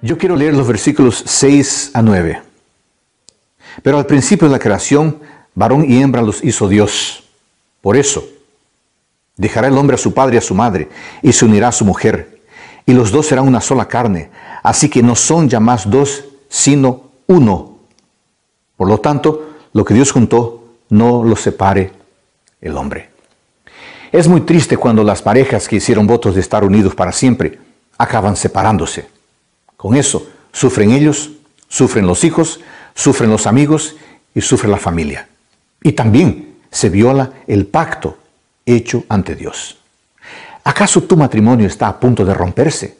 Yo quiero leer los versículos 6 a 9. Pero al principio de la creación, varón y hembra los hizo Dios. Por eso, dejará el hombre a su padre y a su madre, y se unirá a su mujer, y los dos serán una sola carne. Así que no son ya más dos, sino uno. Por lo tanto, lo que Dios juntó, no lo separe el hombre. Es muy triste cuando las parejas que hicieron votos de estar unidos para siempre acaban separándose con eso. Sufren ellos, sufren los hijos, sufren los amigos y sufre la familia. Y también se viola el pacto hecho ante Dios. ¿Acaso tu matrimonio está a punto de romperse?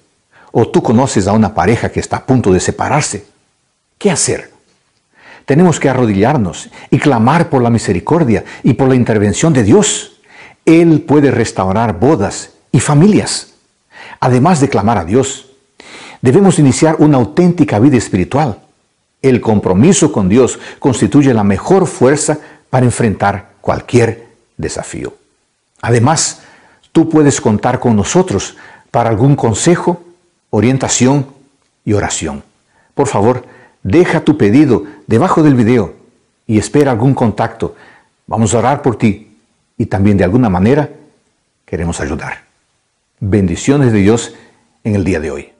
¿O tú conoces a una pareja que está a punto de separarse? ¿Qué hacer? Tenemos que arrodillarnos y clamar por la misericordia y por la intervención de Dios. Él puede restaurar bodas y familias. Además de clamar a Dios, Debemos iniciar una auténtica vida espiritual. El compromiso con Dios constituye la mejor fuerza para enfrentar cualquier desafío. Además, tú puedes contar con nosotros para algún consejo, orientación y oración. Por favor, deja tu pedido debajo del video y espera algún contacto. Vamos a orar por ti y también de alguna manera queremos ayudar. Bendiciones de Dios en el día de hoy.